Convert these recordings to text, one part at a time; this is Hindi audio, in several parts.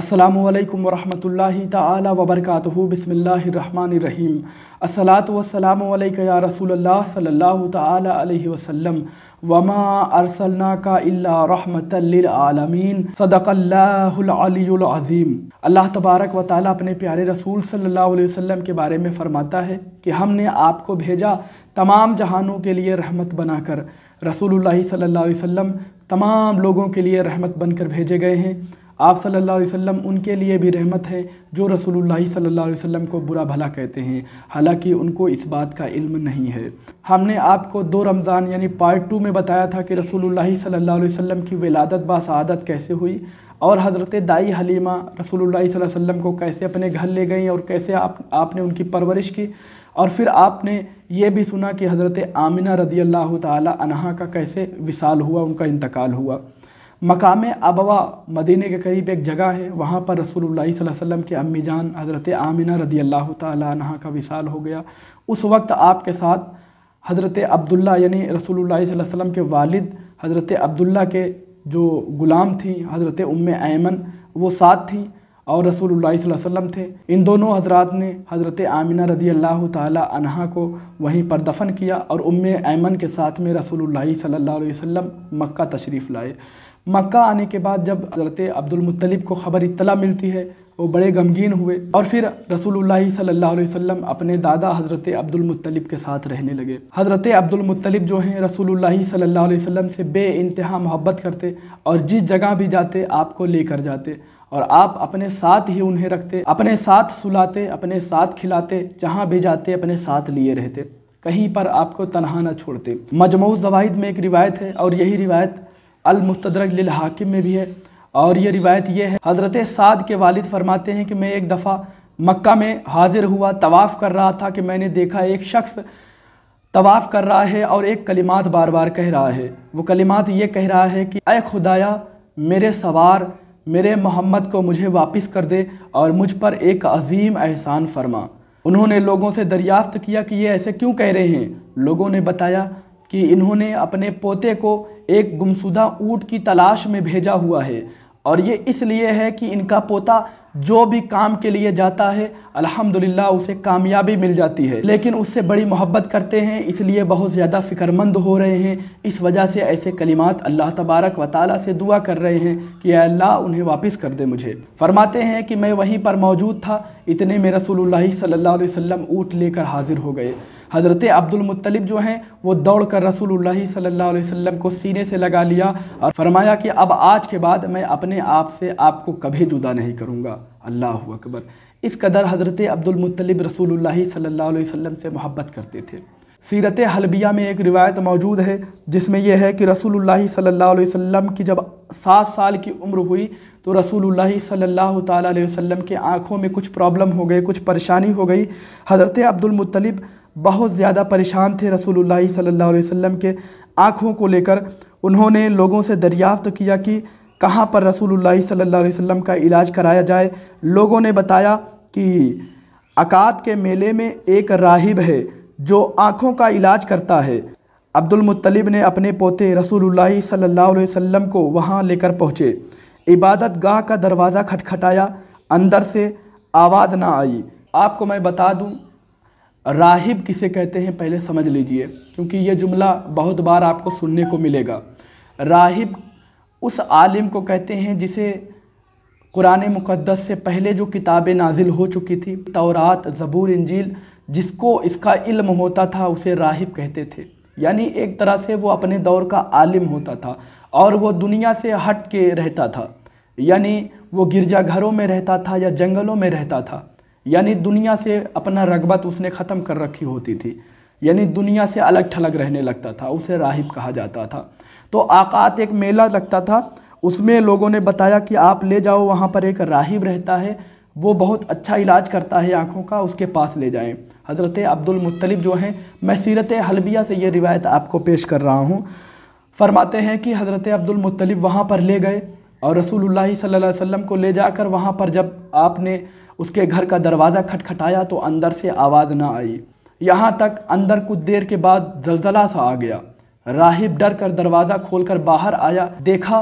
अल्लाम वरहमल ताली बसमीम असलात या रसूल सल्ला तसलम वमा का रहमतमीन सदक़ल्लाज़ीम अल्लाह तबारक व ताली अपने प्यारे रसूल सल्ला के बारे में फ़रमाता है कि हमने आपको भेजा तमाम जहानों के लिए रहमत बनाकर रसूलुल्लाह सल्लल्लाहु अलैहि वसल्लम तमाम लोगों के लिए रहमत बनकर भेजे गए हैं आप सल्लल्लाहु अलैहि वसल्लम उनके लिए भी रहमत हैं जो रसूलुल्लाह सल्लल्लाहु अलैहि वसल्लम को बुरा भला कहते हैं हालांकि उनको इस बात का इल्म नहीं है हमने आपको दो रमज़ान यानी पार्ट टू में बताया था कि रसूलुल्लाह सल्लल्लाहु अलैहि वसल्लम की विलादत बासदत कैसे हुई और हज़रत दाई हलीमा रसूलुल्लाह सल्लल्लाहु अलैहि वसल्लम को कैसे अपने घर ले गई और कैसे आप आपने उनकी परवरिश की और फिर आपने ये भी सुना कि हज़रत आमिना रदी अल्लाह तहा का कैसे विसाल हुआ उनका इंतकाल हुआ मकाम अबवा मदीने के करीब एक जगह है वहाँ पर रसूलुल्लाह वसल्लम के अम्मी जान हज़रत आमिना रदी अल्लाह तहा का विशाल हो गया उस वक्त आपके साथ हज़रत अब्दुल्ला यानी रसूलुल्लाह वसल्लम के वालिद हज़रत अब्दुल्ला के जो ग़ुलाम थी हज़रत उम ऐमन वो साथ थी और रसूलुल्लाह वसल्लम थे इन दोनों हजरात ने हज़रत आमिना रदी अल्लाह तहा को वहीं पर दफन किया और उम ऐमन के साथ में रसूलुल्लाह सल्लल्लाहु अलैहि मक्का तशरीफ़ लाए मक्का आने के बाद जब हज़रत अब्दुलमतलब को ख़बर इतला मिलती है वो बड़े गमगीन हुए और फिर रसूलुल्लाह सल्लल्लाहु अलैहि वसल्लम अपने दादा हज़रत अब्दुलमतलब के साथ रहने लगे हज़रत अब्दुलमतलब जो हैं रसूलुल्लाह सल्लल्लाहु अलैहि वसल्लम से बे इंतहा मोहब्बत करते और जिस जगह भी जाते आपको लेकर जाते और आप अपने साथ ही उन्हें रखते अपने साथ सुलाते अपने साथ खिलाते जहाँ भी जाते अपने साथ लिए रहते कहीं पर आपको तनहा न छोड़ते मजमू जवाहिद में एक रिवायत है और यही रिवायत अलमुस्तरक हाकिम में भी है और ये रिवायत ये है हज़रत साद के वालिद फरमाते हैं कि मैं एक दफ़ा मक्का में हाजिर हुआ तवाफ़ कर रहा था कि मैंने देखा एक शख्स तवाफ़ कर रहा है और एक कलिमात बार बार कह रहा है वो कलिमात ये कह रहा है कि अय खुदाया मेरे सवार मेरे मोहम्मद को मुझे वापस कर दे और मुझ पर एक अजीम एहसान फरमा उन्होंने लोगों से दरियाफ्त किया कि ये ऐसे क्यों कह रहे हैं लोगों ने बताया कि इन्होंने अपने पोते को एक गुमशुदा ऊँट की तलाश में भेजा हुआ है और ये इसलिए है कि इनका पोता जो भी काम के लिए जाता है अल्हम्दुलिल्लाह उसे कामयाबी मिल जाती है लेकिन उससे बड़ी मोहब्बत करते हैं इसलिए बहुत ज़्यादा फ़िक्रमंद हो रहे हैं इस वजह से ऐसे कलिमात अल्लाह तबारक व ताली से दुआ कर रहे हैं कि अल्लाह उन्हें वापस कर दे मुझे फरमाते हैं कि मैं वहीं पर मौजूद था इतने में रसूल सल्ला वसम ऊँट लेकर हाज़िर हो गए हज़रत अब्दुलमतलब जो हैं वो दौड़ कर रसूलुल्लाह सल्लल्लाहु अलैहि वसल्लम को सीने से लगा लिया और फरमाया कि अब आज के बाद मैं अपने आप से आपको कभी जुदा नहीं करूँगा अल्लाह अकबर इस कदर हज़रत अब्दुलमतलब रसूल सल्ला वसम से मोहब्बत करते थे सीरत हलबिया में एक रिवायत मौजूद है जिसमें यह है कि रसूल सल्ला वसम की जब सात साल की उम्र हुई तो रसूल सल्ला अलैहि के आँखों में कुछ प्रॉब्लम हो गई कुछ परेशानी हो गई हज़रत अब्दुलमतलब बहुत ज़्यादा परेशान थे रसूल सल्ला वसम के आँखों को लेकर उन्होंने लोगों से दरियाफ़्त किया कि कहाँ पर रसूलुल्लाह सल्लल्लाहु अलैहि वसल्लम का इलाज कराया जाए लोगों ने बताया कि अकात के मेले में एक राहिब है जो आँखों का इलाज करता है अब्दुल मुत्तलिब ने अपने पोते रसूलुल्लाह सल्लल्लाहु अलैहि वसल्लम को वहाँ लेकर पहुँचे इबादत गाह का दरवाज़ा खटखटाया अंदर से आवाज़ ना आई आपको मैं बता दूँ राहिब किसे कहते हैं पहले समझ लीजिए क्योंकि ये जुमला बहुत बार आपको सुनने को मिलेगा राहिब उस आलिम को कहते हैं जिसे कुरान मुक़दस से पहले जो किताबें नाजिल हो चुकी थी तौरात ज़बूर इंजील जिसको इसका इल्म होता था उसे राहिब कहते थे यानी एक तरह से वो अपने दौर का आलिम होता था और वो दुनिया से हट के रहता था यानी वो गिरजाघरों में रहता था या जंगलों में रहता था यानी दुनिया से अपना रगबत उसने ख़त्म कर रखी होती थी यानी दुनिया से अलग थलग रहने लगता था उसे राहिब कहा जाता था तो आकात एक मेला लगता था उसमें लोगों ने बताया कि आप ले जाओ वहाँ पर एक राहिब रहता है वो बहुत अच्छा इलाज करता है आँखों का उसके पास ले जाएं हज़रत अब्दुल मुत्तलिब जो हैं मैं सीरत हलबिया से ये रिवायत आपको पेश कर रहा हूँ फरमाते हैं कि हज़रत अब्दुल मुत्तलिब वहाँ पर ले गए और रसूलुल्लाह सल्लल्लाहु अलैहि वसल्लम को ले जाकर वहाँ पर जब आपने उसके घर का दरवाज़ा खटखटाया तो अंदर से आवाज़ ना आई यहाँ तक अंदर कुछ देर के बाद जलजला सा आ गया राहिब डर कर दरवाज़ा खोलकर बाहर आया देखा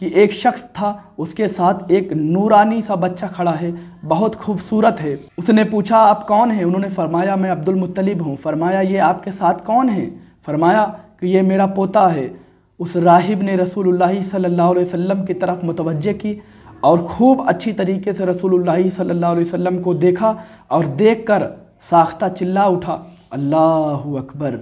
कि एक शख्स था उसके साथ एक नूरानी सा बच्चा खड़ा है बहुत खूबसूरत है उसने पूछा आप कौन हैं उन्होंने फरमाया मैं अब्दुल मुत्तलिब हूँ फरमाया ये आपके साथ कौन है फरमाया कि ये मेरा पोता है उस राहिब ने रसूलुल्लाह सल्लल्लाहु अलैहि वसल्लम की तरफ मुतवज्जे की और खूब अच्छी तरीके से रसूलुल्लाह सल्लल्लाहु अलैहि वसल्लम को देखा और देखकर साख्ता चिल्ला उठा अल्लाह अकबर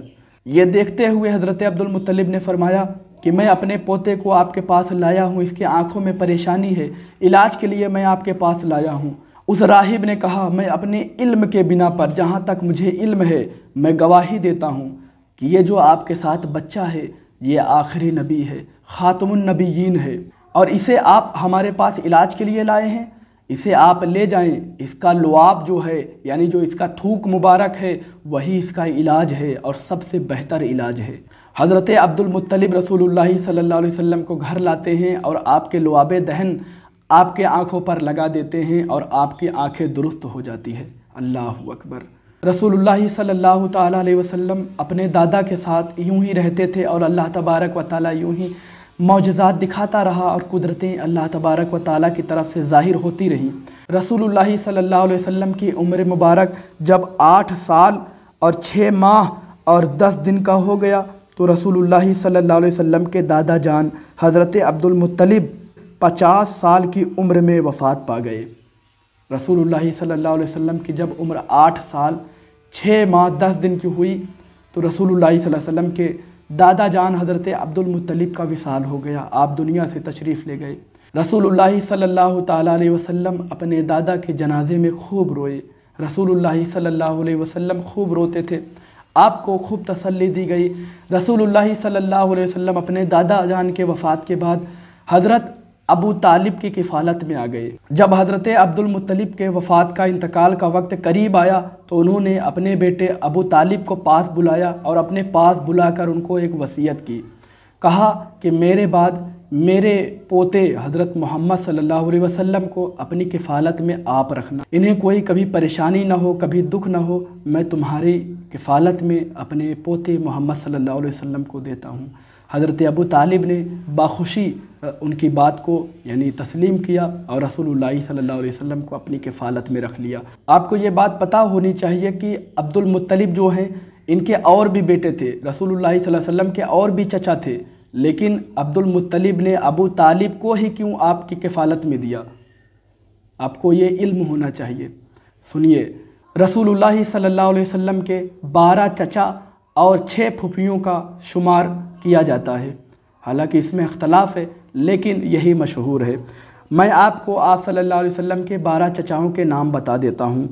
ये देखते हुए हज़रत अब्दुलमतलब ने फरमाया कि मैं अपने पोते को आपके पास लाया हूँ इसकी आँखों में परेशानी है इलाज के लिए मैं आपके पास लाया हूँ उस राहिब ने कहा मैं अपने इल्म के बिना पर जहाँ तक मुझे इल्म है मैं गवाही देता हूँ कि ये जो आपके साथ बच्चा है ये आखिरी नबी है ख़ातमनबीन है और इसे आप हमारे पास इलाज के लिए लाए हैं इसे आप ले जाएं इसका लुआब जो है यानी जो इसका थूक मुबारक है वही इसका इलाज है और सबसे बेहतर इलाज है हज़रत अब्दुलमतलब रसूल सल्ला वसम को घर लाते हैं और आपके लुआब दहन आपके आँखों पर लगा देते हैं और आपकी आँखें दुरुस्त हो जाती है अल्लाह अकबर रसूलुल्लाह सल्लल्लाहु अलैहि वसल्लम अपने दादा के साथ यूं ही रहते थे और अल्लाह तबारक व ताली यूँ ही मौजात दिखाता रहा और कुदरतें अल्लाह तबारक व ताली की तरफ से ज़ाहिर होती रहीं रसूल सल्ला वसम की उम्र मुबारक जब आठ साल और छः माह और दस दिन का हो गया तो रसूल सल्ला वसम के दादा जान हज़रत अब्दुलमतलब पचास साल की उम्र में वफ़ात पा गए रसूल सल्ला वसम की जब उम्र आठ साल छः माह दस दिन की हुई तो रसूल सल्लम के दादा जान हज़रत मुतलिब का विसाल हो गया आप दुनिया से तशरीफ़ ले गए रसूल सल्ला वसल्लम अपने दादा के जनाजे में खूब रोए रसूल सल्ला वसल्लम खूब रोते थे आपको खूब तसल्ली दी गई रसूल अलैहि वसम अपने दादा जान के वफ़ात के बाद हज़रत अबू तालिब की किफ़ालत में आ गए जब हज़रत मुतलिब के वफ़ात का इंतकाल का वक्त करीब आया तो उन्होंने अपने बेटे अबू तालिब को पास बुलाया और अपने पास बुलाकर उनको एक वसीयत की कहा कि मेरे बाद मेरे पोते हज़रत मोहम्मद सल्लल्लाहु अलैहि वसल्लम को अपनी किफ़ालत में आप रखना इन्हें कोई कभी परेशानी ना हो कभी दुख ना हो मैं तुम्हारी किफ़ालत में अपने पोते मोहम्मद सल्लल्लाहु अलैहि वसल्लम को देता हूँ हज़रत अबू तालिब ने बाखुशी उनकी बात को यानी तस्लीम किया और रसूल सल्लल्लाहु अलैहि वसल्लम को अपनी किफ़ालत में रख लिया आपको ये बात पता होनी चाहिए कि अब्दुल मुत्तलिब जो हैं इनके और भी बेटे थे रसूल सल्लल्लाहु अलैहि वसल्लम के और भी चचा थे लेकिन अब्दुल मुत्तलिब ने अबू तालिब को ही क्यों आपकी किफ़ालत में दिया आपको ये इल्म होना चाहिए सुनिए रसूल सल्ला वसम के बारह चचा और छः फुफियों का शुमार किया जाता है हालांकि इसमें अख्तलाफ है लेकिन यही मशहूर है मैं आपको आप सल्लल्लाहु अलैहि वसल्लम के बारह चचाओं के नाम बता देता हूँ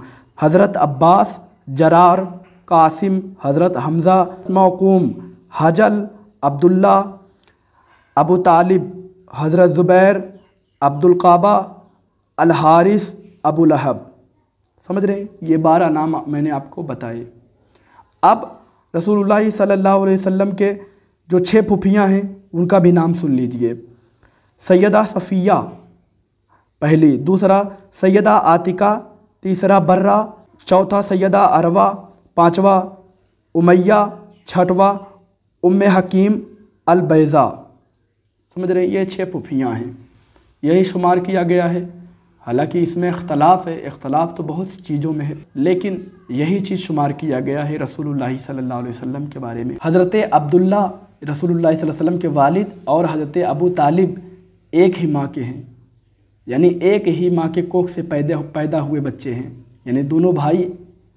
हज़रत अब्बास जरार कासिम हज़रत हमज़ा मौकूम हजल अब्दुल्ला अबू तालिब हज़रत ज़ुबैर अब्दुल्काबा अलहारिस अबू लहब समझ रहे हैं ये बारह नाम मैंने आपको बताए अब रसूलुल्लाह सल्लल्लाहु अलैहि वसल्लम के जो छः फुफियाँ हैं उनका भी नाम सुन लीजिए सैदा सफ़िया पहली दूसरा सैदा आतिका तीसरा बर्रा चौथा सैदा अरवा पाँचवा उमैया छठवा उम हकीम अलबैज़ा समझ रहे हैं ये छः फुफियाँ हैं यही शुमार किया गया है हालांकि इसमें इख्तलाफ है इख्तलाफ तो बहुत सी चीज़ों में है लेकिन यही चीज़ शुमार किया गया है रसूल सल्ला वसम के बारे में हज़रत अब्दुल्ला रसूल वसम के वालिद और हज़रत अबू तालिब एक ही माँ के हैं यानी एक ही माँ के कोख से पैदा पैदा हुए बच्चे हैं यानी दोनों भाई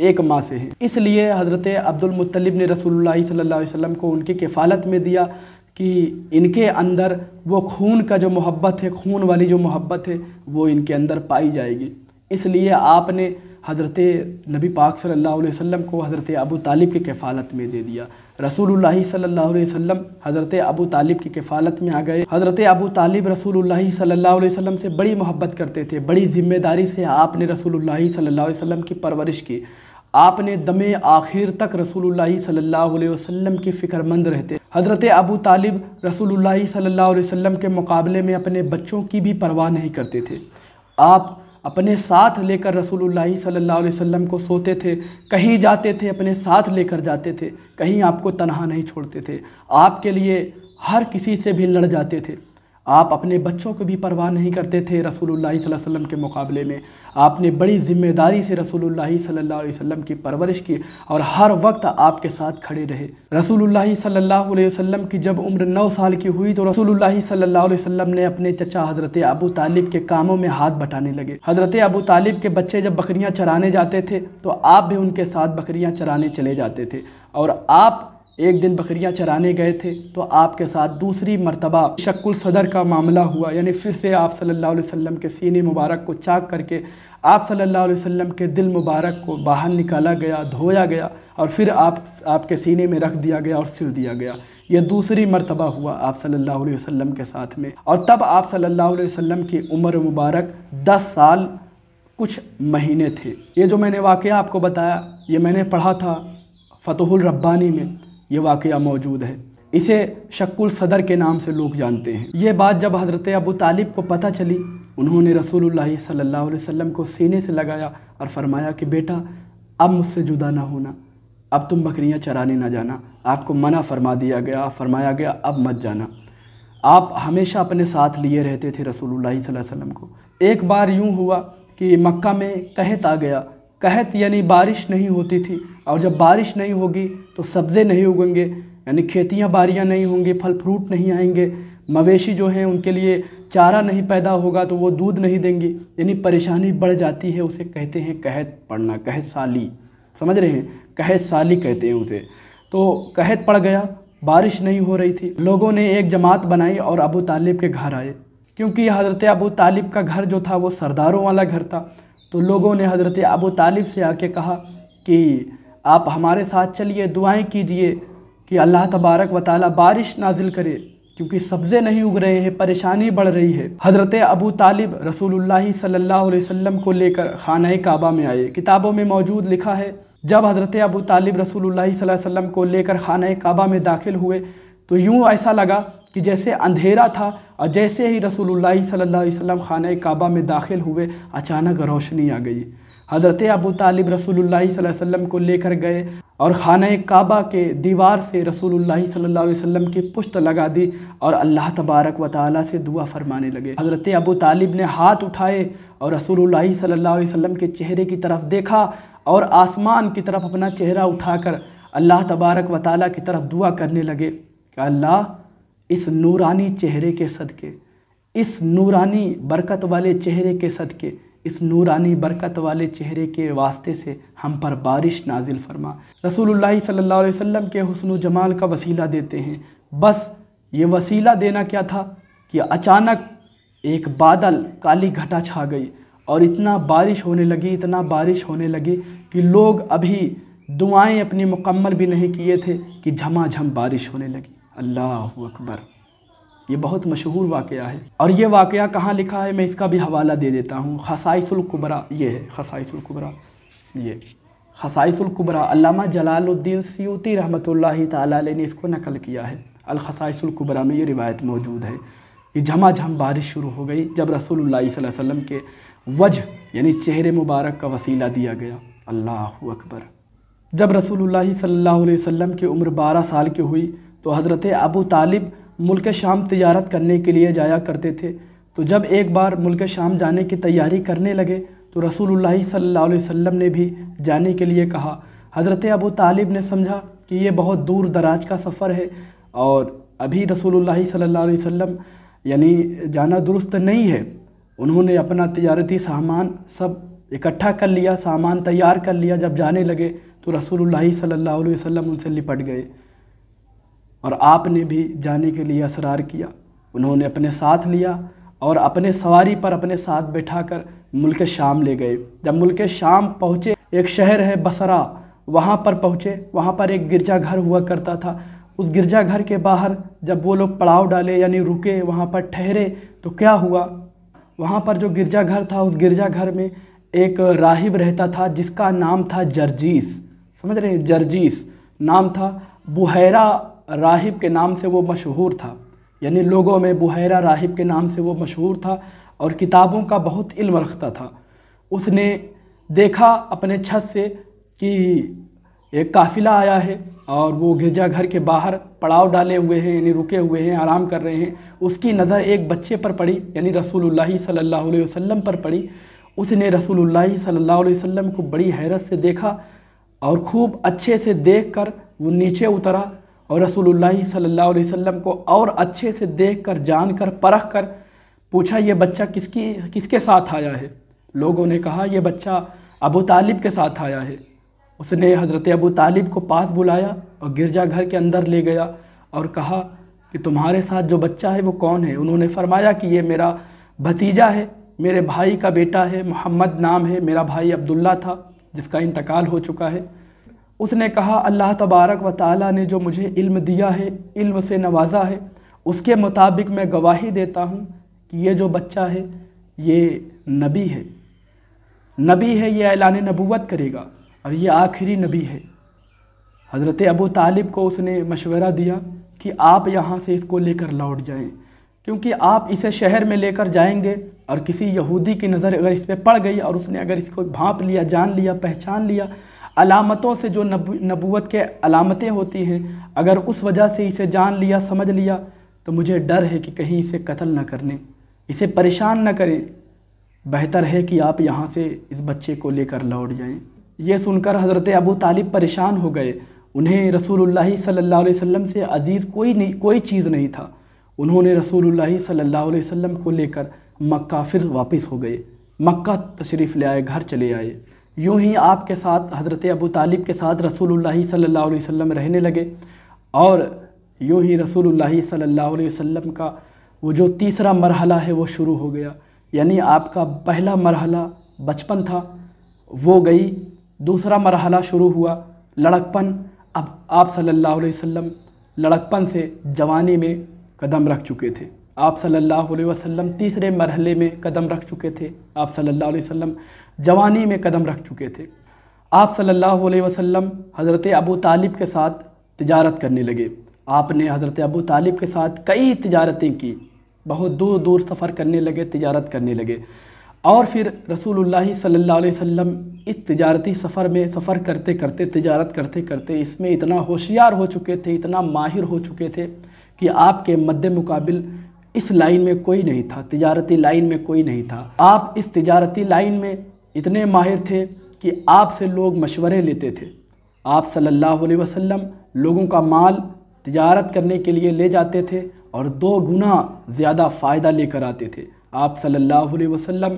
एक माँ से हैं इसलिए हज़रत अब्दुलमतलब ने रसूल सल्ला वसम को उनकी किफ़ालत में दिया कि इनके अंदर वो खून का जो मोहब्बत है खून वाली जो मोहब्बत है वो इनके अंदर पाई जाएगी इसलिए आपने हज़रत नबी पाक सल्लल्लाहु अलैहि वसल्लम को हज़रत अबू तालिब की किफ़ालत में दे दिया रसूल सल्लल्लाहु अलैहि वसल्लम हज़रत अबू तालिब की कफालत में आ गए हज़रत अबू तालिब रसूल सल्लल्लाहु अलैहि वसल्लम से बड़ी मोहब्बत करते थे बड़ी ज़िम्मेदारी से आपने रसूलुल्लाह सल्लल्लाहु अलैहि वसल्लम की परवरिश की आपने दमे आखिर तक रसूलुल्लाह सल्लल्लाहु अलैहि वसल्लम की फ़िक्रमंद रहते हज़रत अबू तालिब रसूल सल्लल्लाहु अलैहि वसल्लम के मुकाबले में अपने बच्चों की भी परवाह नहीं करते थे आप अपने साथ लेकर रसूल सल्लल्लाहु अलैहि वसल्लम को सोते थे कहीं जाते थे अपने साथ लेकर जाते थे कहीं आपको तनहा नहीं छोड़ते थे आपके लिए हर किसी से भी लड़ जाते थे आप अपने बच्चों को भी परवाह नहीं करते थे रसूलुल्लाह सल्लल्लाहु अलैहि वसल्लम के मुकाबले में आपने बड़ी ज़िम्मेदारी से रसूलुल्लाह सल्लल्लाहु अलैहि वसल्लम की परवरिश की और हर वक्त आपके साथ खड़े रहे रसूलुल्लाह सल्लल्लाहु अलैहि वसल्लम की जब उम्र नौ साल की हुई तो रसूलुल्लाह सल्लल्लाहु अलैहि वसल्लम ने अपने चचा हज़रत अबू तालिब के कामों में हाथ बटाने लगे हज़रत अबू तालिब के बच्चे जब बकरियाँ चराने जाते थे तो आप भी उनके साथ बकरियाँ चराने चले जाते थे और आप एक दिन बकरियां चराने गए थे तो आपके साथ दूसरी मरतबा शक्ल सदर का मामला हुआ यानी फिर से आप सल्लल्लाहु अलैहि वसल्लम के सीने मुबारक को चाक करके आप सल्लल्लाहु अलैहि वसल्लम के दिल मुबारक को बाहर निकाला गया धोया गया और फिर आप आपके सीने में रख दिया गया और सिल दिया गया यह दूसरी मरतबा हुआ आप सल्लल्लाहु अलैहि वसल्लम के साथ में और तब आप सल्लल्लाहु अलैहि वसल्लम की उम्र मुबारक दस साल कुछ महीने थे ये जो मैंने वाक़ आपको बताया ये मैंने पढ़ा था फ़तहुल रब्बानी में ये वाक़ मौजूद है इसे शक्ल सदर के नाम से लोग जानते हैं ये बात जब हज़रत अबू तालिब को पता चली उन्होंने रसूल सल्ला अलैहि को सीने से लगाया और फरमाया कि बेटा अब मुझसे जुदा ना होना अब तुम बकरियां चराने ना जाना आपको मना फरमा दिया गया फरमाया गया अब मत जाना आप हमेशा अपने साथ लिए रहते थे रसूल सल्लल्लाहु अलैहि वसल्लम को एक बार यूँ हुआ कि मक्का में कहत आ गया कहत यानी बारिश नहीं होती थी और जब बारिश नहीं होगी तो सब्ज़े नहीं उगेंगे यानी खेतियाँ बारियाँ नहीं होंगी फल फ्रूट नहीं आएंगे मवेशी जो हैं उनके लिए चारा नहीं पैदा होगा तो वो दूध नहीं देंगी यानी परेशानी बढ़ जाती है उसे कहते हैं कहत पढ़ना कहत साली समझ रहे हैं कहत साली कहते हैं उसे तो कहत पड़ गया बारिश नहीं हो रही थी लोगों ने एक जमात बनाई और अबू तालिब के घर आए क्योंकि हज़रत अबू तालिब का घर जो था वो सरदारों वाला घर था तो लोगों ने हज़रत अबू तालिब से आके कहा कि आप हमारे साथ चलिए दुआएं कीजिए कि अल्लाह तबारक व ताली बारिश नाजिल करे क्योंकि सब्ज़े नहीं उग रहे हैं परेशानी बढ़ रही है हज़रत अबू तालिब रसूलुल्लाह सल्लल्लाहु अलैहि वसल्लम को लेकर खाना काबा में आए किताबों में मौजूद लिखा है जब हज़रत अबू तालिब रसूलुल्लाह सल्लल्लाहु अलैहि वसल्लम को लेकर खाना काबा में दाखिल हुए तो यूँ ऐसा लगा कि जैसे अंधेरा था और जैसे ही रसूलुल्लाह सल्लल्लाहु अलैहि वसल्लम खाना काबा में दाखिल हुए अचानक रोशनी आ गई हज़रत अबू तालिब रसूलुल्लाह सल्लल्लाहु अलैहि वसल्लम को लेकर गए और खाना काबा के दीवार से रसूलुल्लाह सल्लल्लाहु अलैहि वसल्लम की पुश्त लगा दी और अल्लाह तबारक व ताली से दुआ फरमाने लगे हज़रत अबू तालिब ने हाथ उठाए और रसूलुल्लाह सल्लल्लाहु अलैहि वसल्लम के चेहरे की तरफ देखा और आसमान की तरफ अपना चेहरा उठाकर अल्लाह तबारक व ताली की तरफ दुआ करने लगे कि अल्लाह इस नूरानी चेहरे के सदके इस नूरानी बरकत वाले चेहरे के सदके इस नूरानी बरकत वाले चेहरे के वास्ते से हम पर बारिश नाजिल फरमा रसूलुल्लाह सल्लल्लाहु अलैहि वसल्लम के हसन जमाल का वसीला देते हैं बस ये वसीला देना क्या था कि अचानक एक बादल काली घटा छा गई और इतना बारिश होने लगी इतना बारिश होने लगी कि लोग अभी दुआएं अपनी मुकम्मल भी नहीं किए थे कि झमाझम जम बारिश होने लगी अल्लाह अकबर ये बहुत मशहूर वाक़ है और ये वाक़ कहाँ लिखा है मैं इसका भी हवाला दे देता हूँ खसाइसुल्कुबरा ये है खसाइसुल्कुबरा ये खसाइसुल्कुबरा अल्लामा जलालुद्दीन सियूती रहमत ला ने इसको नकल किया है अलखसाइसुल्कुबरा में ये रिवायत मौजूद है ये झमाझम बारिश शुरू हो गई जब रसूल वसम के वजह यानी चेहरे मुबारक का वसीला दिया गया अल्लाह अकबर जब रसूल सल्ला वम की उम्र बारह साल की हुई तो हज़रत अबू तालिब मुल्क शाम तजारत करने के लिए जाया करते थे तो जब एक बार मुल्क शाम जाने की तैयारी करने लगे तो रसूल सल्ला वम ने भी जाने के लिए कहा हज़रत अबू तालिब ने समझा कि ये बहुत दूर दराज का सफ़र है और अभी रसूल सल्ला वम यानी जाना दुरुस्त नहीं है उन्होंने अपना तजारती सामान सब इकट्ठा कर लिया सामान तैयार कर लिया जब जाने लगे तो रसूल सल्ला वम उनसे लिपट गए और आपने भी जाने के लिए असरार किया उन्होंने अपने साथ लिया और अपने सवारी पर अपने साथ बैठाकर मुल्क शाम ले गए जब मुल्क शाम पहुँचे एक शहर है बसरा वहाँ पर पहुँचे वहाँ पर एक गिरजाघर हुआ करता था उस गिरजाघर के बाहर जब वो लोग पड़ाव डाले यानी रुके वहाँ पर ठहरे तो क्या हुआ वहाँ पर जो गिरजाघर था उस गिरजाघर में एक राहिब रहता था जिसका नाम था जर्जीस समझ रहे हैं जर्जीस नाम था बुहैरा राहिब के नाम से वो मशहूर था यानी लोगों में बुहैरा राहिब के नाम से वो मशहूर था और किताबों का बहुत इल्म रखता था उसने देखा अपने छत से कि एक काफ़िला आया है और वो गिरजाघर के बाहर पड़ाव डाले हुए हैं यानी रुके हुए हैं आराम कर रहे हैं उसकी नज़र एक बच्चे पर पड़ी यानी रसूल सल्ला वसम पर पड़ी उसने रसूल सल्ला वसम को बड़ी हैरत से देखा और खूब अच्छे से देख कर वो नीचे उतरा और रसूलुल्लाह सल्लल्लाहु अलैहि वसल्लम को और अच्छे से देख कर जान कर परख कर पूछा ये बच्चा किसकी किसके साथ आया है लोगों ने कहा यह बच्चा अबू तालिब के साथ आया है उसने हज़रत अबू तालिब को पास बुलाया और गिरजा घर के अंदर ले गया और कहा कि तुम्हारे साथ जो बच्चा है वो कौन है उन्होंने फरमाया कि ये मेरा भतीजा है मेरे भाई का बेटा है मोहम्मद नाम है मेरा भाई अब्दुल्ला था जिसका इंतकाल हो चुका है उसने कहा अल्लाह तबारक व ताली ने जो मुझे इल्म दिया है इल्म से नवाजा है उसके मुताबिक मैं गवाही देता हूँ कि ये जो बच्चा है ये नबी है नबी है ये ऐलान नबूत करेगा और ये आखिरी नबी है हज़रत अबू तालिब को उसने मशवरा दिया कि आप यहाँ से इसको लेकर लौट जाएं क्योंकि आप इसे शहर में लेकर जाएंगे और किसी यहूदी की नज़र अगर इस पर पड़ गई और उसने अगर इसको भाँप लिया जान लिया पहचान लिया अलामतों से जो नब नबूत के अलामतें होती हैं अगर उस वजह से इसे जान लिया समझ लिया तो मुझे डर है कि कहीं इसे कत्ल न कर लें इसे परेशान न करें बेहतर है कि आप यहाँ से इस बच्चे को लेकर लौट जाएं ये सुनकर हज़रत अबू तालिब परेशान हो गए उन्हें रसूल सल्ला वसम से अजीज़ कोई नहीं कोई चीज़ नहीं था उन्होंने रसूल सल्ला वसम को लेकर मक्का फिर वापस हो गए मक्का तशरीफ़ ले आए घर चले आए यूँ ही आपके साथ हज़रत अबू तालिब के साथ रसूल सल्ला वसम रहने लगे और यूँ ही रसूल सल्ला वसम का वो जो तीसरा मरहला है वो शुरू हो गया यानी आपका पहला मरहला बचपन था वो गई दूसरा मरहला शुरू हुआ लड़कपन अब आप सल्लल्लाहु अलैहि वसल्लम लड़कपन से जवानी में कदम रख चुके थे आप सल्लल्लाहु अलैहि वसल्लम तीसरे मरहले में कदम रख चुके थे आप सल्लल्लाहु अलैहि वसल्लम जवानी में कदम रख चुके थे आप सल्लल्लाहु अलैहि वसल्लम हज़रत अबू तालिब के साथ तजारत करने लगे आपने हज़रत अबू तालिब के साथ कई तजारतें की बहुत दूर दूर सफ़र करने लगे तजारत करने लगे और फिर रसूलुल्लाह सल्लल्लाहु अलैहि वसल्लम इस तजारती सफ़र में सफ़र करते करते तजारत करते करते इसमें इतना होशियार हो चुके थे इतना माहिर हो चुके थे कि आपके मद्द मुकाबिल इस लाइन में कोई नहीं था तिजारती लाइन में कोई नहीं था आप इस तिजारती लाइन में इतने माहिर थे कि आपसे लोग मशवरे लेते थे आप सल्लल्लाहु अलैहि वसल्लम लोगों का माल तिजारत करने के लिए ले जाते थे और दो गुना ज़्यादा फ़ायदा लेकर आते थे आप सल्लल्लाहु अलैहि वसल्लम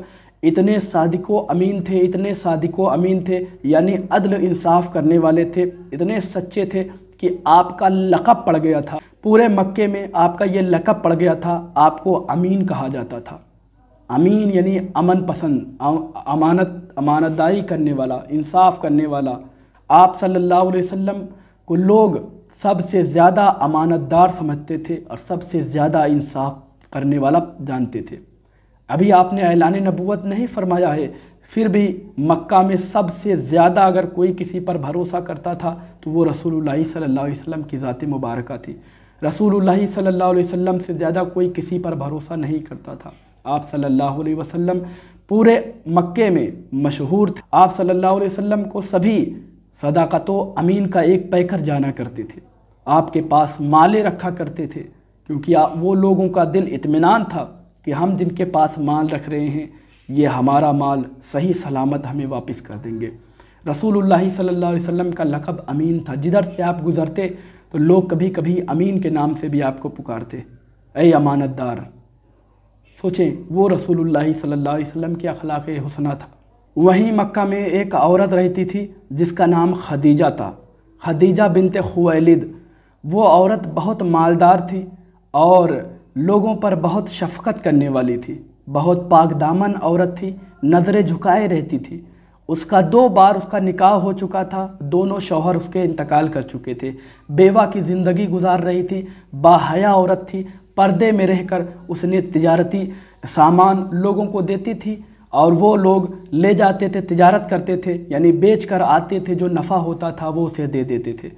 इतने सादिको अमीन थे इतने सादिको अमीन थे यानी अदल इंसाफ करने वाले थे इतने सच्चे थे कि आपका लकब पड़ गया था पूरे मक्के में आपका ये लकब पड़ गया था आपको अमीन कहा जाता था अमीन यानी अमन पसंद अमानत अमानतदारी करने वाला इंसाफ करने वाला आप सल्लल्लाहु अलैहि वसल्लम को लोग सबसे ज़्यादा अमानतदार समझते थे और सबसे ज़्यादा इंसाफ करने वाला जानते थे अभी आपने ऐलान नबूत नहीं फरमाया है फिर भी मक्का में सबसे ज़्यादा अगर कोई किसी पर भरोसा करता था तो वो रसूलुल्लाह सल्लल्लाहु अलैहि वसल्लम की ज़ात मुबारक थी रसूल सल्ला वसम से ज़्यादा कोई किसी पर भरोसा नहीं करता था आप सल्लल्लाहु अलैहि वसल्लम पूरे मक्के में मशहूर थे आप सल्लल्लाहु अलैहि वसल्लम को सभी सदाकत अमीन का एक पैकर जाना करते थे आपके पास माले रखा करते थे क्योंकि आप वो लोगों का दिल इतमान था कि हम जिनके पास माल रख रहे हैं ये हमारा माल सही सलामत हमें वापस कर देंगे रसूल सल्ला अलैहि का लकब अमीन था जिधर से आप गुज़रते तो लोग कभी कभी अमीन के नाम से भी आपको पुकारते ए अमानतदार सोचें वो रसूलुल्लाह सल्लल्लाहु अलैहि वसल्लम के अखलाक हुसना था वहीं मक्का में एक औरत रहती थी जिसका नाम खदीजा था खदीजा बिनत खुवैलिद वो औरत बहुत मालदार थी और लोगों पर बहुत शफकत करने वाली थी बहुत पाक दामन औरत थी नज़रें झुकाए रहती थी उसका दो बार उसका निकाह हो चुका था दोनों शौहर उसके इंतकाल कर चुके थे बेवा की ज़िंदगी गुजार रही थी बाहया औरत थी पर्दे में रहकर उसने तजारती सामान लोगों को देती थी और वो लोग ले जाते थे तजारत करते थे यानी बेच कर आते थे जो नफ़ा होता था वो उसे दे देते थे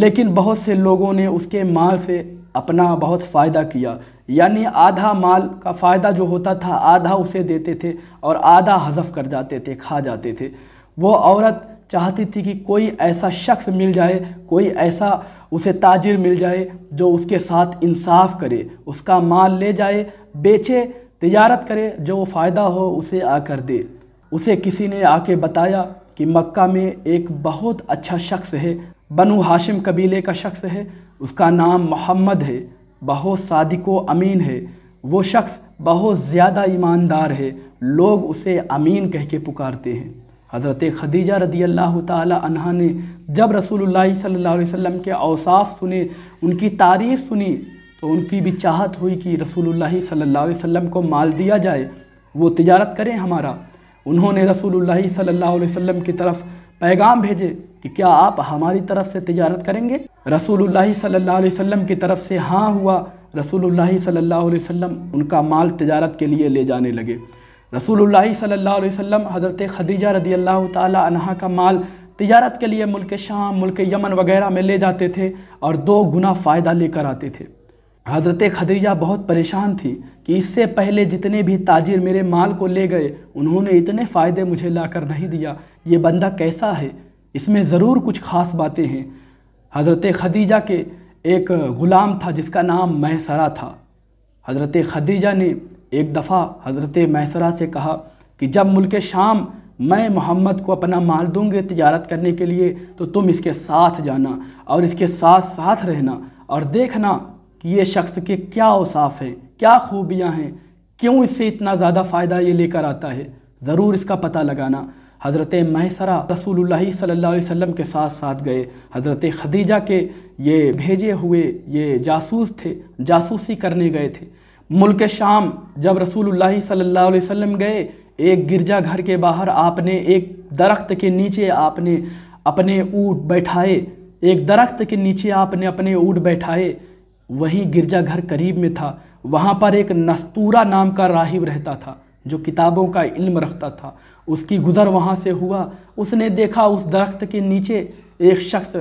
लेकिन बहुत से लोगों ने उसके माल से अपना बहुत फ़ायदा किया यानी आधा माल का फ़ायदा जो होता था आधा उसे देते थे और आधा हजफ कर जाते थे खा जाते थे वो औरत चाहती थी कि कोई ऐसा शख्स मिल जाए कोई ऐसा उसे ताजिर मिल जाए जो उसके साथ इंसाफ करे उसका माल ले जाए बेचे तजारत करे जो फ़ायदा हो उसे आकर दे उसे किसी ने आके बताया कि मक्का में एक बहुत अच्छा शख्स है बनु हाशिम कबीले का शख्स है उसका नाम मोहम्मद है बहुत सादिको अमीन है वो शख्स बहुत ज़्यादा ईमानदार है लोग उसे अमीन कह के पुकारते हैं हज़रत खदीजा रदी अल्लाह तहा ने जब रसूल सल्ला वसम के अवसाफ सुने उनकी तारीफ़ सुनी तो उनकी भी चाहत हुई कि रसूल सल्ला वसम को माल दिया जाए वो तिजारत करें हमारा उन्होंने रसूल सल्ला वसम की तरफ पैगाम भेजे कि क्या आप हमारी तरफ से तजारत करेंगे रसूलुल्लाह सल्लल्लाहु अलैहि वसल्लम की तरफ से हाँ हुआ रसूलुल्लाह सल्लल्लाहु अलैहि वसल्लम उनका माल तजारत के लिए ले जाने लगे रसूलुल्लाह सल्लल्लाहु अलैहि वसल्लम हज़रत खदीजा रदी अल्लाह तहा का माल तजारत के लिए मुल्क शाम मुल्क यमन वगैरह में ले जाते थे और दो गुना फ़ायदा लेकर आते थे हजरत खदीजा बहुत परेशान थी कि इससे पहले जितने भी ताजिर मेरे माल को ले गए उन्होंने इतने फ़ायदे मुझे लाकर नहीं दिया ये बंदा कैसा है इसमें ज़रूर कुछ ख़ास बातें हैं हज़रत खदीजा के एक ग़ुलाम था जिसका नाम महसरा था हज़रत खदीजा ने एक दफ़ा हज़रत महसरा से कहा कि जब मुल्क शाम मैं मोहम्मद को अपना माल दूँगे तजारत करने के लिए तो तुम इसके साथ जाना और इसके साथ साथ रहना और देखना कि ये शख्स के क्या औसाफ हैं क्या खूबियाँ हैं क्यों इससे इतना ज़्यादा फ़ायदा ये लेकर आता है ज़रूर इसका पता लगाना हज़रत महसरा रसूल सल्ला वसम के साथ साथ गए हज़रत खदीजा के ये भेजे हुए ये जासूस थे जासूसी करने गए थे मुल्क शाम जब रसूल सल्ला वसम गए एक गिरजा घर के बाहर आपने एक दरख्त के नीचे आपने अपने ऊँट बैठाए एक दरख्त के नीचे आपने अपने ऊँट बैठाए वहीं गिरजा घर करीब में था वहाँ पर एक नस्तूरा नाम का राहिब रहता था जो किताबों का इल्म रखता था उसकी गुज़र वहाँ से हुआ उसने देखा उस दरख्त के नीचे एक शख्स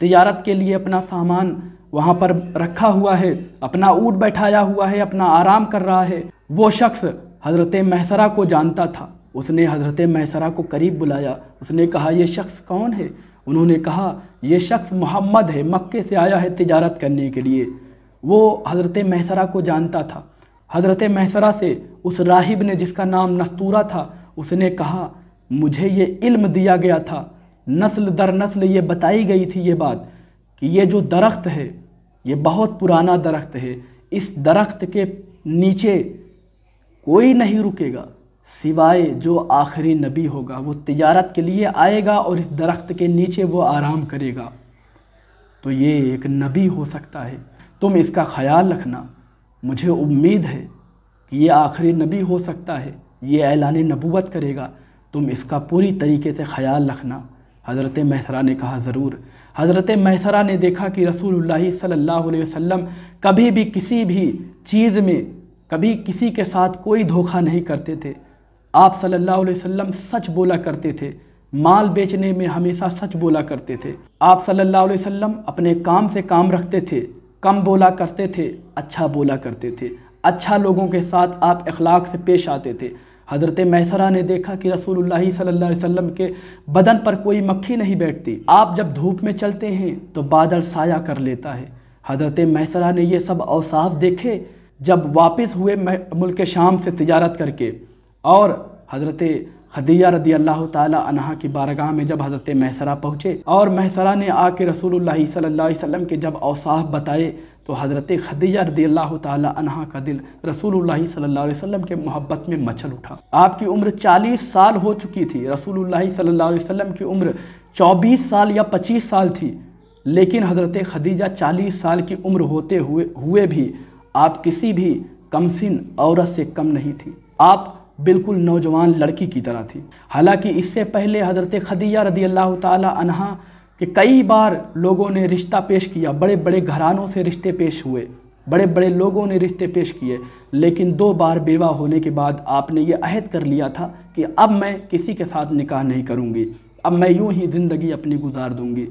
तजारत के लिए अपना सामान वहाँ पर रखा हुआ है अपना ऊँट बैठाया हुआ है अपना आराम कर रहा है वो शख्स हज़रत महसरा को जानता था उसने हज़रत महसरा को करीब बुलाया उसने कहा यह शख्स कौन है उन्होंने कहा यह शख्स मोहम्मद है मक्के से आया है तजारत करने के लिए वो हज़रत महसरा को जानता था हज़रत महसरा से उस राहिब ने जिसका नाम नस्तूरा था उसने कहा मुझे ये इल्म दिया गया था नस्ल दर नस्ल ये बताई गई थी ये बात कि ये जो दरख्त है ये बहुत पुराना दरख्त है इस दरख्त के नीचे कोई नहीं रुकेगा सिवाय जो आखिरी नबी होगा वो तिजारत के लिए आएगा और इस दरख्त के नीचे वो आराम करेगा तो ये एक नबी हो सकता है तुम इसका ख्याल रखना मुझे उम्मीद है कि ये आखिरी नबी हो सकता है ये ऐलान नबूवत करेगा तुम इसका पूरी तरीके से ख्याल रखना हज़रत महसरा ने कहा ज़रूर हज़रत महसरा ने देखा कि रसूल सल्ला वसम कभी भी किसी भी चीज़ में कभी किसी के साथ कोई धोखा नहीं करते थे आप सल्लल्लाहु अलैहि वसल्लम सच बोला करते थे माल बेचने में हमेशा सच बोला करते थे आप सल्लल्लाहु अलैहि वसल्लम अपने काम से काम रखते थे कम बोला करते थे अच्छा बोला करते थे अच्छा लोगों के साथ आप अखलाक से पेश आते थे हज़रत मैसरा ने देखा कि रसूल सल्ला वसम के बदन पर कोई मक्खी नहीं बैठती आप जब धूप में चलते हैं तो बादल साया कर लेता है हज़रत मैसरा ने ये सब अवसाफ देखे जब वापस हुए मुल्क शाम से तजारत करके और हज़रत खदीजा रदी अल्लाह तहा की बारगाह में जब हज़रत महसरा पहुँचे और महसरा ने आके रसूल सल्लम के जब अवसाफ बताए तो हज़रत खदीजा रदी अल्लाह तह का दिल रसूल सल्लम के मोहब्बत में मचल उठा आपकी उम्र 40 साल हो चुकी थी रसूल सल्लाम की उम्र 24 साल या 25 साल थी लेकिन हज़रत खदीजा 40 साल की उम्र होते हुए हुए भी आप किसी भी कमसिन औरत से कम नहीं थी आप बिल्कुल नौजवान लड़की की तरह थी हालांकि इससे पहले हज़रत खदिया रदी अल्लाह तहा कि कई बार लोगों ने रिश्ता पेश किया बड़े बड़े घरानों से रिश्ते पेश हुए बड़े बड़े लोगों ने रिश्ते पेश किए लेकिन दो बार बेवा होने के बाद आपने ये अहद कर लिया था कि अब मैं किसी के साथ निकाह नहीं करूँगी अब मैं यूँ ही ज़िंदगी अपनी गुजार दूँगी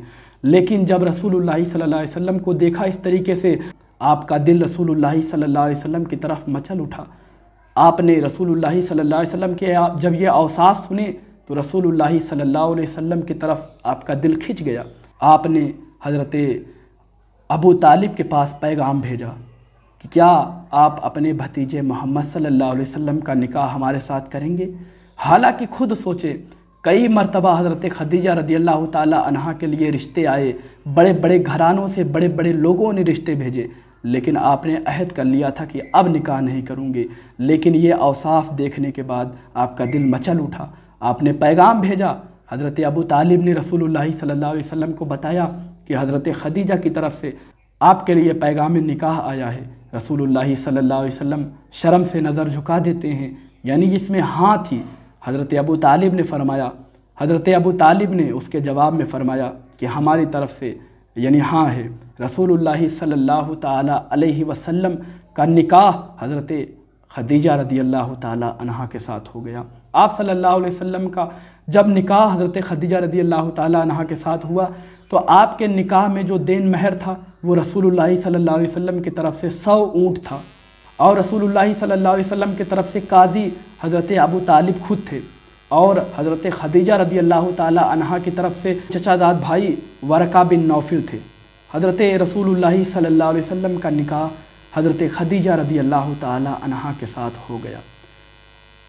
लेकिन जब रसूल सल्ला वसम को देखा इस तरीके से आपका दिल रसूल सल्ला वसम की तरफ मचल उठा आपने रसूलुल्लाह सल्लल्लाहु अलैहि वसल्लम के जब ये अवसाफ सुने तो रसूलुल्लाह सल्लल्लाहु अलैहि वसल्लम की तरफ आपका दिल खिंच गया आपने हज़रत अबू तालिब के पास पैगाम भेजा कि क्या आप अपने भतीजे मोहम्मद सल्ला वसम का निका हमारे साथ करेंगे हालाँकि खुद सोचे कई मरतबा हज़रत खदीजा रदी अल्लाह तहा के लिए रिश्ते आए बड़े बड़े घरानों से बड़े बड़े लोगों ने रिश्ते भेजे लेकिन आपने अहद कर लिया था कि अब निकाह नहीं करूँगी लेकिन ये अवसाफ देखने के बाद आपका दिल मचल उठा आपने पैगाम भेजा हज़रत अबू तालिब ने रसूल सल्ला वसम को बताया कि हज़रत खदीजा की तरफ से आपके लिए पैगाम निकाह आया है रसूल सल्ला वसम शर्म से नज़र झुका देते हैं यानी इसमें हाँ थी हज़रत अबू तालिब ने फरमाया हज़रत अबू तालिब ने उसके जवाब में फ़रमाया कि हमारी तरफ़ से यानी हाँ है रसूल अलैहि वसम का निकाह हज़रत खदीजा रदी अल्लाह तहा के साथ हो गया आप सल्लल्लाहु अलैहि वसल्लम का जब निकाह हज़रत खदीजा रदी अल्लाह तहा के साथ हुआ तो आपके निकाह में जो देन महर था वो रसूल सल्ला वसम की तरफ से सौ ऊँट था और रसूल सल्ला वसम की तरफ से काजी हज़रत अबू तालिब खुद थे और हज़रत खदीजा रदी अल्लाह तहा की तरफ से चचाजाद भाई वरका बिन नौफिल थे हज़रत रसूल सल्ला वसम का निका हज़रत खदीजा रदी अल्लाह तहा के साथ हो गया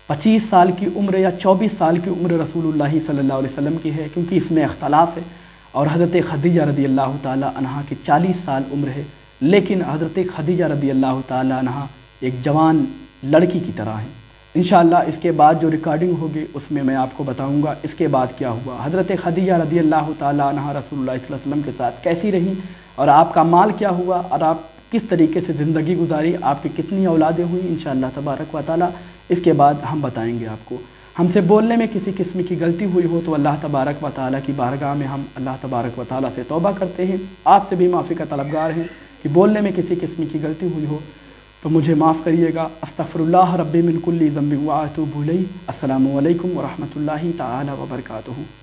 पच्चीस साल की उम्र या चौबीस साल की उम्र रसूल सल्ला वसम की है क्योंकि इसमें अख्तलाफ है और हज़रत खदीजा रदी अल्लाह तहा की चालीस साल उम्र है लेकिन हज़रत खदीजा रदी अल्लाह तहा एक जवान लड़की की तरह हैं इन इसके बाद जो रिकॉर्डिंग होगी उसमें मैं आपको बताऊंगा इसके बाद क्या हुआ हज़रत खदीजा रदी अल्लाह तह रसोल्ला वसम के साथ कैसी रहीं और आपका माल क्या हुआ और आप किस तरीके से ज़िंदगी गुजारी आपकी कितनी औलादें हुई इन तबारक व ताली इसके बाद हम बताएँगे आपको हमसे बोलने में किसी किस्म की गलती हुई हो तो अल्लाह तबारक व ताली की बारगाह में हम अल्लाह तबारक व ताली से तोबा करते हैं आपसे भी माफ़ी का तलबगार हैं कि बोलने में किसी किस्म की गलती हुई हो तो मुझे माफ़ करिएगा अस्तफ़रुल्ला रब मिनकुल्ली ज़म्बी वातुबुलई अल्लाम वरहमल तबरकू